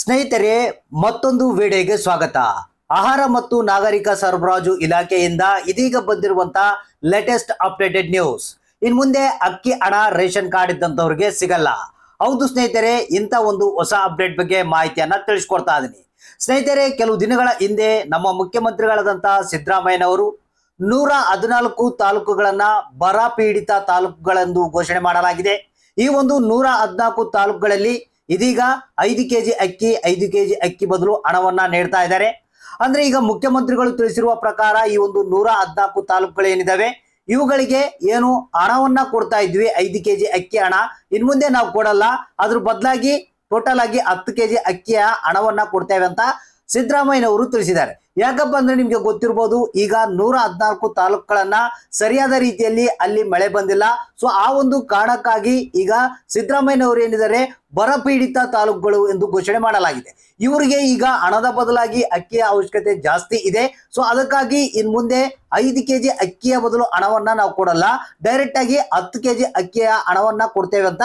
ಸ್ನೇಹಿತರೆ ಮತ್ತೊಂದು ವಿಡಿಯೋಗೆ ಸ್ವಾಗತ ಆಹಾರ ಮತ್ತು ನಾಗರಿಕ ಸರಬರಾಜು ಇಲಾಖೆಯಿಂದ ಇದೀಗ ಬಂದಿರುವಂತಹ ಲೇಟೆಸ್ಟ್ ಅಪ್ಡೇಟೆಡ್ ನ್ಯೂಸ್ ಇನ್ ಮುಂದೆ ಅಕ್ಕಿ ಹಣ ರೇಷನ್ ಕಾರ್ಡ್ ಇದ್ದಂಥವ್ರಿಗೆ ಸಿಗಲ್ಲ ಹೌದು ಸ್ನೇಹಿತರೆ ಇಂಥ ಒಂದು ಹೊಸ ಅಪ್ಡೇಟ್ ಬಗ್ಗೆ ಮಾಹಿತಿಯನ್ನ ತಿಳಿಸ್ಕೊಡ್ತಾ ಇದ್ದೀನಿ ಸ್ನೇಹಿತರೆ ಕೆಲವು ದಿನಗಳ ಹಿಂದೆ ನಮ್ಮ ಮುಖ್ಯಮಂತ್ರಿಗಳಾದಂತಹ ಸಿದ್ದರಾಮಯ್ಯನವರು ನೂರ ಹದಿನಾಲ್ಕು ತಾಲೂಕುಗಳನ್ನ ಬರ ಪೀಡಿತ ತಾಲೂಕುಗಳೆಂದು ಘೋಷಣೆ ಮಾಡಲಾಗಿದೆ ಈ ಒಂದು ನೂರ ಹದಿನಾಲ್ಕು ತಾಲೂಕುಗಳಲ್ಲಿ ಇದೀಗ ಐದು ಕೆಜಿ ಅಕ್ಕಿ ಐದು ಕೆಜಿ ಅಕ್ಕಿ ಬದಲು ಹಣವನ್ನ ನೀಡ್ತಾ ಇದ್ದಾರೆ ಅಂದ್ರೆ ಈಗ ಮುಖ್ಯಮಂತ್ರಿಗಳು ತಿಳಿಸಿರುವ ಪ್ರಕಾರ ಈ ಒಂದು ನೂರ ಹದ್ನಾಲ್ಕು ಏನಿದಾವೆ ಇವುಗಳಿಗೆ ಏನು ಹಣವನ್ನ ಕೊಡ್ತಾ ಇದ್ವಿ ಐದು ಕೆಜಿ ಅಕ್ಕಿ ಹಣ ಇನ್ ಮುಂದೆ ನಾವು ಕೊಡಲ್ಲ ಅದ್ರ ಬದಲಾಗಿ ಟೋಟಲ್ ಆಗಿ ಹತ್ತು ಕೆ ಜಿ ಅಕ್ಕಿಯ ಹಣವನ್ನ ಕೊಡ್ತೇವೆ ಅಂತ ಸಿದ್ದರಾಮಯ್ಯನವರು ತಿಳಿಸಿದ್ದಾರೆ ಯಾಕಪ್ಪ ಅಂದ್ರೆ ನಿಮ್ಗೆ ಗೊತ್ತಿರ್ಬೋದು ಈಗ ನೂರ ಹದ್ನಾಲ್ಕು ತಾಲೂಕುಗಳನ್ನ ಸರಿಯಾದ ರೀತಿಯಲ್ಲಿ ಅಲ್ಲಿ ಮಳೆ ಬಂದಿಲ್ಲ ಸೊ ಆ ಒಂದು ಕಾರಣಕ್ಕಾಗಿ ಈಗ ಸಿದ್ದರಾಮಯ್ಯನವರು ಏನಿದ್ದಾರೆ ಬರಪೀಡಿತ ತಾಲೂಕುಗಳು ಎಂದು ಘೋಷಣೆ ಮಾಡಲಾಗಿದೆ ಇವರಿಗೆ ಈಗ ಹಣದ ಬದಲಾಗಿ ಅಕ್ಕಿಯ ಅವಶ್ಯಕತೆ ಜಾಸ್ತಿ ಇದೆ ಸೊ ಅದಕ್ಕಾಗಿ ಇನ್ ಮುಂದೆ ಐದು ಕೆಜಿ ಅಕ್ಕಿಯ ಬದಲು ಹಣವನ್ನ ನಾವು ಕೊಡಲ್ಲ ಡೈರೆಕ್ಟ್ ಆಗಿ ಹತ್ತು ಕೆಜಿ ಅಕ್ಕಿಯ ಹಣವನ್ನ ಕೊಡ್ತೇವೆ ಅಂತ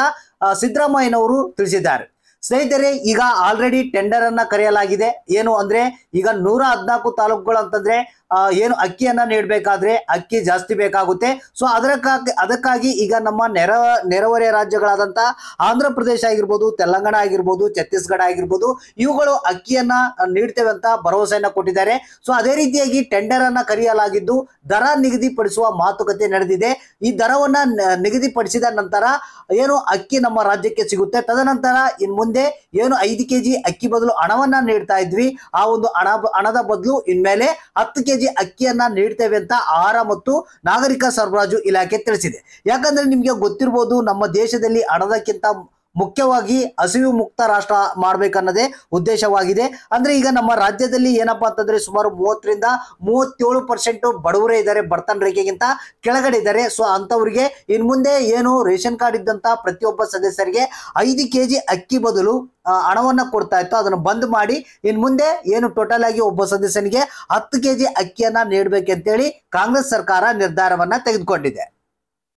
ಸಿದ್ದರಾಮಯ್ಯನವರು ತಿಳಿಸಿದ್ದಾರೆ ಸ್ನೇಹಿತರೆ ಈಗ ಆಲ್ರೆಡಿ ಟೆಂಡರ್ ಅನ್ನ ಕರೆಯಲಾಗಿದೆ ಏನು ಅಂದ್ರೆ ಈಗ ನೂರ ಹದಿನಾಲ್ಕು ತಾಲೂಕುಗಳು ಅಂತಂದ್ರೆ ಏನು ಅಕ್ಕಿಯನ್ನ ನೀಡಬೇಕಾದ್ರೆ ಅಕ್ಕಿ ಜಾಸ್ತಿ ಬೇಕಾಗುತ್ತೆ ಸೊ ಅದಕ್ಕಾಗಿ ಅದಕ್ಕಾಗಿ ಈಗ ನಮ್ಮ ನೆರ ನೆರೆಹೊರೆಯ ರಾಜ್ಯಗಳಾದಂತಹ ಆಂಧ್ರ ಪ್ರದೇಶ ಆಗಿರ್ಬೋದು ತೆಲಂಗಾಣ ಆಗಿರ್ಬೋದು ಛತ್ತೀಸ್ಗಢ ಆಗಿರ್ಬೋದು ಇವುಗಳು ಅಕ್ಕಿಯನ್ನ ನೀಡ್ತೇವೆ ಅಂತ ಭರವಸೆಯನ್ನ ಕೊಟ್ಟಿದ್ದಾರೆ ಸೊ ಅದೇ ರೀತಿಯಾಗಿ ಟೆಂಡರ್ ಅನ್ನ ಕರೆಯಲಾಗಿದ್ದು ದರ ನಿಗದಿಪಡಿಸುವ ಮಾತುಕತೆ ನಡೆದಿದೆ ಈ ದರವನ್ನ ನಿಗದಿಪಡಿಸಿದ ನಂತರ ಏನು ಅಕ್ಕಿ ನಮ್ಮ ರಾಜ್ಯಕ್ಕೆ ಸಿಗುತ್ತೆ ತದನಂತರ ಇನ್ ಮುಂದೆ ಏನು ಐದು ಕೆಜಿ ಅಕ್ಕಿ ಬದಲು ಹಣವನ್ನ ನೀಡ್ತಾ ಇದ್ವಿ ಆ ಒಂದು ಹಣ ಹಣದ ಬದಲು ಇನ್ಮೇಲೆ ಹತ್ತು ಕೆ ಕೆಜಿ ಅಕ್ಕಿಯನ್ನ ನೀಡ್ತೇವೆ ಅಂತ ಆಹಾರ ಮತ್ತು ನಾಗರಿಕ ಸರಬರಾಜು ಇಲಾಖೆ ತಿಳಿಸಿದೆ ಯಾಕಂದ್ರೆ ನಿಮ್ಗೆ ಗೊತ್ತಿರಬಹುದು ನಮ್ಮ ದೇಶದಲ್ಲಿ ಹಣದಕ್ಕಿಂತ ಮುಖ್ಯವಾಗಿ ಹಸಿವು ಮುಕ್ತ ರಾಷ್ಟ್ರ ಮಾಡಬೇಕನ್ನೋದೇ ಉದ್ದೇಶವಾಗಿದೆ ಅಂದ್ರೆ ಈಗ ನಮ್ಮ ರಾಜ್ಯದಲ್ಲಿ ಏನಪ್ಪಾ ಅಂತಂದ್ರೆ ಸುಮಾರು ಮೂವತ್ತರಿಂದ ಮೂವತ್ತೇಳು ಪರ್ಸೆಂಟ್ ಬಡವರೇ ಇದ್ದಾರೆ ಬಡತನ ರೇಖೆಗಿಂತ ಕೆಳಗಡೆ ಇದ್ದಾರೆ ಸೊ ಅಂತವ್ರಿಗೆ ಇನ್ ಮುಂದೆ ಏನು ರೇಷನ್ ಕಾರ್ಡ್ ಇದ್ದಂತ ಪ್ರತಿಯೊಬ್ಬ ಸದಸ್ಯರಿಗೆ ಐದು ಕೆಜಿ ಅಕ್ಕಿ ಬದಲು ಹಣವನ್ನ ಕೊಡ್ತಾ ಇತ್ತು ಅದನ್ನು ಬಂದ್ ಮಾಡಿ ಇನ್ ಮುಂದೆ ಏನು ಟೋಟಲ್ ಆಗಿ ಒಬ್ಬ ಸದಸ್ಯನಿಗೆ ಹತ್ತು ಕೆಜಿ ಅಕ್ಕಿಯನ್ನ ನೀಡಬೇಕಂತೇಳಿ ಕಾಂಗ್ರೆಸ್ ಸರ್ಕಾರ ನಿರ್ಧಾರವನ್ನ ತೆಗೆದುಕೊಂಡಿದೆ